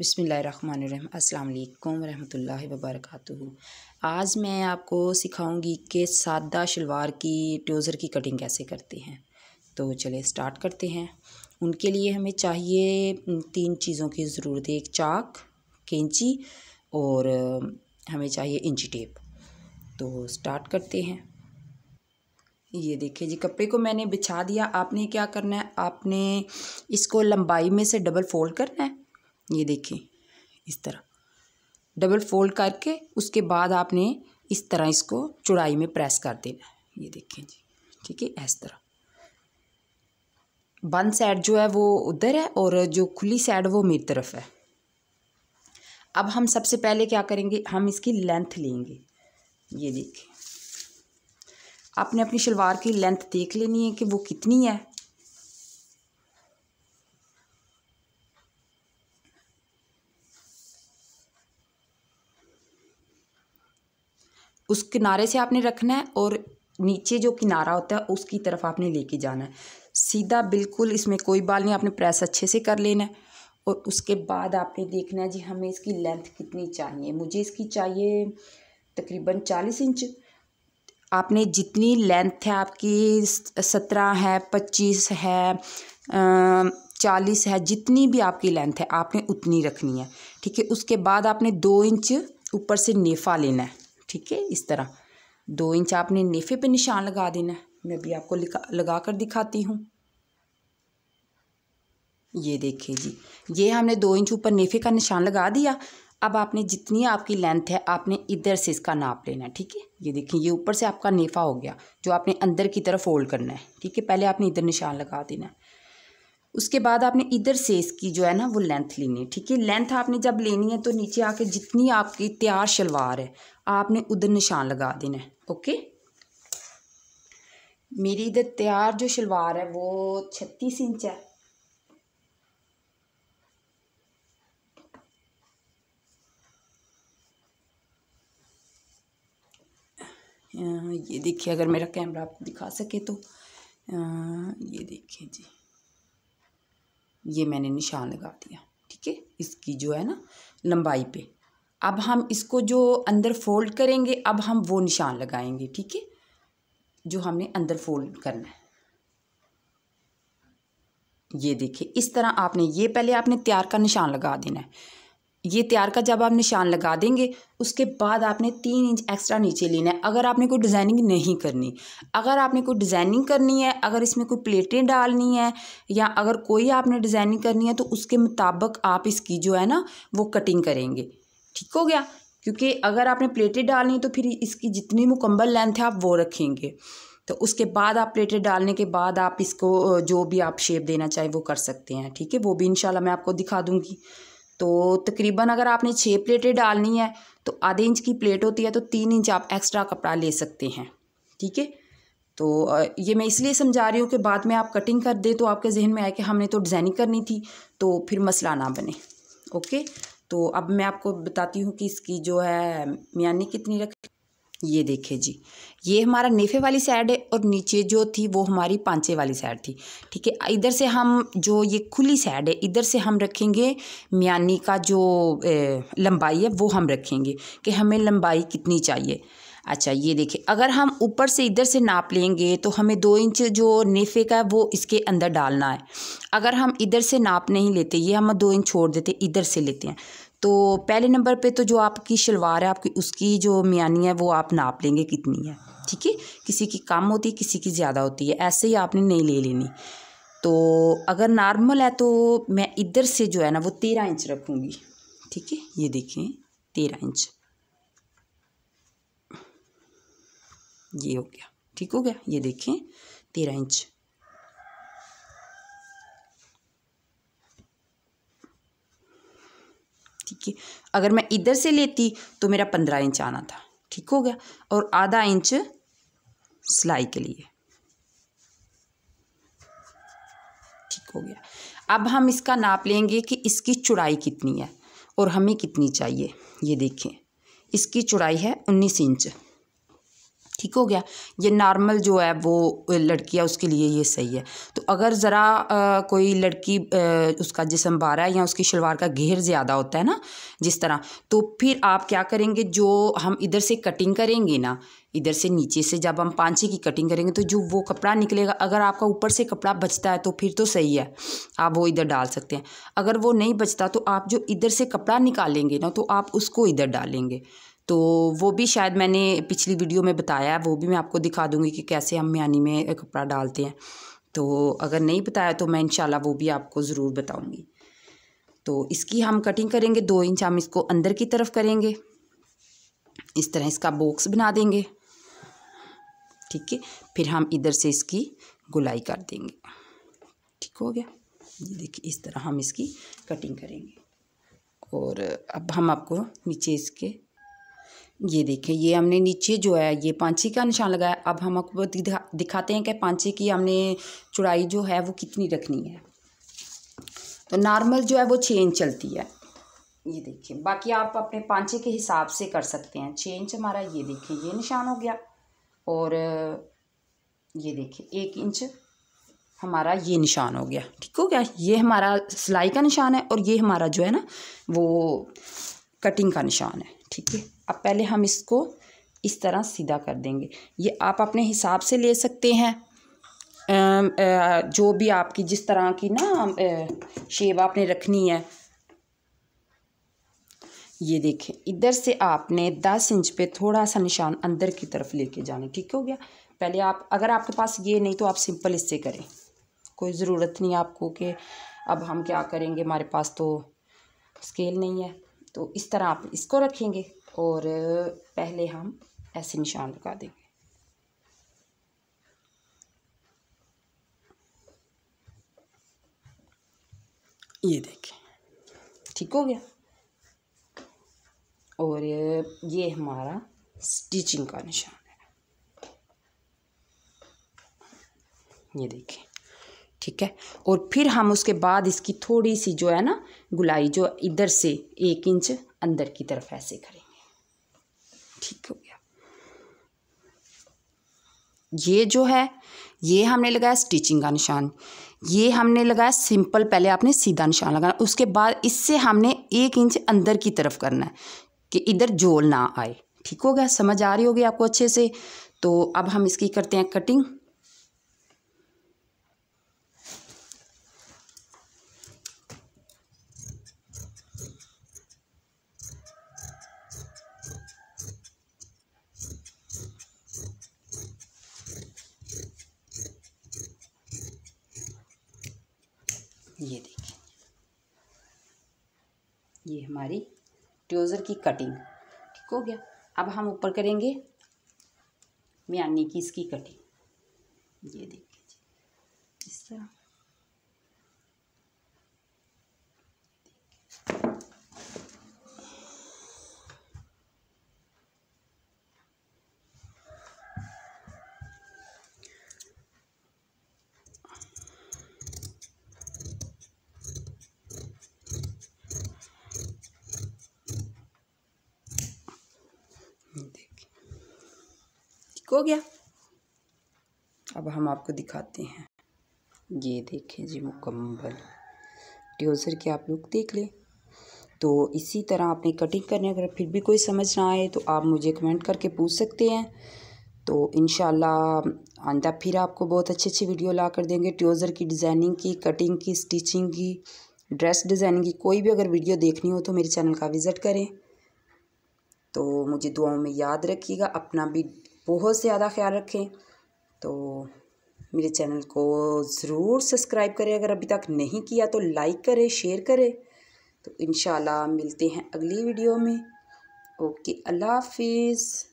बसमीम् अल्लाम वरहमल वबरक आज मैं आपको सिखाऊंगी कि सादा शलवार की ट्रोज़र की कटिंग कैसे करते हैं तो चलिए स्टार्ट करते हैं उनके लिए हमें चाहिए तीन चीज़ों की ज़रूरत है एक चाक कैंची और हमें चाहिए इंची टेप तो स्टार्ट करते हैं ये देखिए जी कपड़े को मैंने बिछा दिया आपने क्या करना है आपने इसको लंबाई में से डबल फोल्ड करना है ये देखिए इस तरह डबल फोल्ड करके उसके बाद आपने इस तरह इसको चौड़ाई में प्रेस कर देना है ये देखें जी ठीक है इस तरह वन साइड जो है वो उधर है और जो खुली साइड वो मेरी तरफ है अब हम सबसे पहले क्या करेंगे हम इसकी लेंथ लेंगे ये देखें आपने अपनी शलवार की लेंथ देख लेनी है कि वो कितनी है उस किनारे से आपने रखना है और नीचे जो किनारा होता है उसकी तरफ आपने लेके जाना है सीधा बिल्कुल इसमें कोई बाल नहीं आपने प्रेस अच्छे से कर लेना है और उसके बाद आपने देखना है जी हमें इसकी लेंथ कितनी चाहिए मुझे इसकी चाहिए तकरीबन चालीस इंच आपने जितनी लेंथ है आपकी सत्रह है पच्चीस है चालीस है जितनी भी आपकी लेंथ है आपने उतनी रखनी है ठीक है उसके बाद आपने दो इंच ऊपर से नेफा लेना है ठीक है इस तरह दो इंच आपने नेफे पे निशान लगा देना है मैं भी आपको लगा कर दिखाती हूँ ये देखिए जी ये हमने दो इंच ऊपर नेफे का निशान लगा दिया अब आपने जितनी आपकी लेंथ है आपने इधर से इसका नाप लेना है ठीक है ये देखिए ये ऊपर से आपका नेफा हो गया जो आपने अंदर की तरफ फोल्ड करना है ठीक है पहले आपने इधर निशान लगा देना है उसके बाद आपने इधर से इसकी जो है ना वो लेंथ लेनी है ठीक है लेंथ आपने जब लेनी है तो नीचे आके जितनी आपकी तैयार शलवार है आपने उधर निशान लगा देना है ओके मेरी इधर तैयार जो शलवार है वो छत्तीस इंच है ये देखिए अगर मेरा कैमरा आपको दिखा सके तो ये देखिए जी ये मैंने निशान लगा दिया ठीक है इसकी जो है ना लंबाई पे अब हम इसको जो अंदर फोल्ड करेंगे अब हम वो निशान लगाएंगे ठीक है जो हमने अंदर फोल्ड करना है ये देखिए इस तरह आपने ये पहले आपने तैयार का निशान लगा देना है ये तैयार का जब आप निशान लगा देंगे उसके बाद आपने तीन इंच एक्स्ट्रा नीचे लेना है अगर आपने कोई डिज़ाइनिंग नहीं करनी अगर आपने कोई डिज़ाइनिंग करनी है अगर इसमें कोई प्लेटें डालनी है या अगर कोई आपने डिज़ाइनिंग करनी है तो उसके मुताबिक आप इसकी जो है ना वो कटिंग करेंगे ठीक हो गया क्योंकि अगर आपने प्लेटें डालनी तो फिर इसकी जितनी मुकम्मल लेंथ है आप वो रखेंगे तो उसके बाद आप प्लेटें डालने के बाद आप इसको जो भी आप शेप देना चाहें वो कर सकते हैं ठीक है वो भी इन मैं आपको दिखा दूँगी तो तकरीबन अगर आपने छः प्लेटें डालनी है तो आधे इंच की प्लेट होती है तो तीन इंच आप एक्स्ट्रा कपड़ा ले सकते हैं ठीक है तो ये मैं इसलिए समझा रही हूँ कि बाद में आप कटिंग कर दें तो आपके जहन में आए कि हमने तो डिज़ाइनिंग करनी थी तो फिर मसला ना बने ओके तो अब मैं आपको बताती हूँ कि इसकी जो है मियानी कितनी रख ये देखिए जी ये हमारा नेफे वाली साइड है और नीचे जो थी वो हमारी पांचे वाली साइड थी ठीक है इधर से हम जो ये खुली साइड है इधर से हम रखेंगे म्यानी का जो ए, लंबाई है वो हम रखेंगे कि हमें लंबाई कितनी चाहिए अच्छा ये देखिए अगर हम ऊपर से इधर से नाप लेंगे तो हमें दो इंच जो नेफे का है वो इसके अंदर डालना है अगर हम इधर से नाप नहीं लेते ये हम दो इंच छोड़ देते इधर से लेते हैं तो पहले नंबर पे तो जो आपकी शलवार है आपकी उसकी जो मियानी है वो आप नाप लेंगे कितनी है ठीक है किसी की कम होती है किसी की ज़्यादा होती है ऐसे ही आपने नहीं ले लेनी तो अगर नॉर्मल है तो मैं इधर से जो है ना वो तेरह इंच रखूँगी ठीक है ये देखें तेरह इंच ये हो गया ठीक हो गया ये देखें तेरह इंच ठीक है अगर मैं इधर से लेती तो मेरा पंद्रह इंच आना था ठीक हो गया और आधा इंच सिलाई के लिए ठीक हो गया अब हम इसका नाप लेंगे कि इसकी चौड़ाई कितनी है और हमें कितनी चाहिए ये देखें इसकी चौड़ाई है उन्नीस इंच ठीक हो गया ये नॉर्मल जो है वो लड़कियाँ उसके लिए ये सही है तो अगर ज़रा कोई लड़की आ, उसका जिसम बारा है या उसकी शलवार का घेर ज़्यादा होता है ना जिस तरह तो फिर आप क्या करेंगे जो हम इधर से कटिंग करेंगे ना इधर से नीचे से जब हम पांचे की कटिंग करेंगे तो जो वो कपड़ा निकलेगा अगर आपका ऊपर से कपड़ा बचता है तो फिर तो सही है आप वो इधर डाल सकते हैं अगर वो नहीं बचता तो आप जो इधर से कपड़ा निकालेंगे ना तो आप उसको इधर डालेंगे तो वो भी शायद मैंने पिछली वीडियो में बताया है वो भी मैं आपको दिखा दूँगी कि कैसे हम म्यानी में कपड़ा डालते हैं तो अगर नहीं बताया तो मैं इन वो भी आपको ज़रूर बताऊँगी तो इसकी हम कटिंग करेंगे दो इंच हम इसको अंदर की तरफ करेंगे इस तरह इसका बॉक्स बना देंगे ठीक है फिर हम इधर से इसकी गुलाई कर देंगे ठीक हो गया ये देखिए इस तरह हम इसकी कटिंग करेंगे और अब हम आपको नीचे इसके ये देखें ये हमने नीचे जो है ये पांची का निशान लगाया अब हम आपको दिखा, दिखाते हैं कि पांची की हमने चौड़ाई जो है वो कितनी रखनी है तो नॉर्मल जो है वो छः इंच चलती है ये देखिए बाकी आप अपने पांचे के हिसाब से कर सकते हैं छः इंच हमारा ये देखिए ये निशान हो गया और ये देखिए एक इंच हमारा ये निशान हो गया ठीक हो गया ये हमारा सिलाई का निशान है और ये हमारा जो है ना वो कटिंग का निशान है ठीक है अब पहले हम इसको इस तरह सीधा कर देंगे ये आप अपने हिसाब से ले सकते हैं जो भी आपकी जिस तरह की ना शेप आपने रखनी है ये देखें इधर से आपने दस इंच पे थोड़ा सा निशान अंदर की तरफ लेके जाने ठीक हो गया पहले आप अगर आपके पास ये नहीं तो आप सिंपल इससे करें कोई ज़रूरत नहीं आपको कि अब हम क्या करेंगे हमारे पास तो स्केल नहीं है तो इस तरह आप इसको रखेंगे और पहले हम ऐसे निशान लगा देंगे ये देखें ठीक हो गया और ये हमारा स्टिचिंग का निशान है ये देखें ठीक है और फिर हम उसके बाद इसकी थोड़ी सी जो है ना गुलाई जो इधर से एक इंच अंदर की तरफ ऐसे करेंगे ठीक हो गया ये जो है ये हमने लगाया स्टिचिंग का निशान ये हमने लगाया सिंपल पहले आपने सीधा निशान लगाना उसके बाद इससे हमने एक इंच अंदर की तरफ करना है कि इधर जोल ना आए ठीक हो गया समझ आ रही होगी आपको अच्छे से तो अब हम इसकी करते हैं कटिंग ये देखें ये हमारी ट्यूज़र की कटिंग ठीक हो गया अब हम ऊपर करेंगे म्यानी की इसकी कटिंग ये देखिए इस तरह हो गया अब हम आपको दिखाते हैं ये देखें जी मुकम्मल ट्यूज़र के आप लोग देख लें तो इसी तरह आपने कटिंग करने अगर फिर भी कोई समझ ना आए तो आप मुझे कमेंट करके पूछ सकते हैं तो इन आंदा फिर आपको बहुत अच्छी अच्छी वीडियो ला कर देंगे ट्यूज़र की डिज़ाइनिंग की कटिंग की स्टिचिंग की ड्रेस डिज़ाइनिंग की कोई भी अगर वीडियो देखनी हो तो मेरे चैनल का विज़िट करें तो मुझे दुआओं में याद रखिएगा अपना भी बहुत ज़्यादा ख्याल रखें तो मेरे चैनल को ज़रूर सब्सक्राइब करें अगर अभी तक नहीं किया तो लाइक करें शेयर करें तो इन मिलते हैं अगली वीडियो में ओके अल्लाह हाफिज़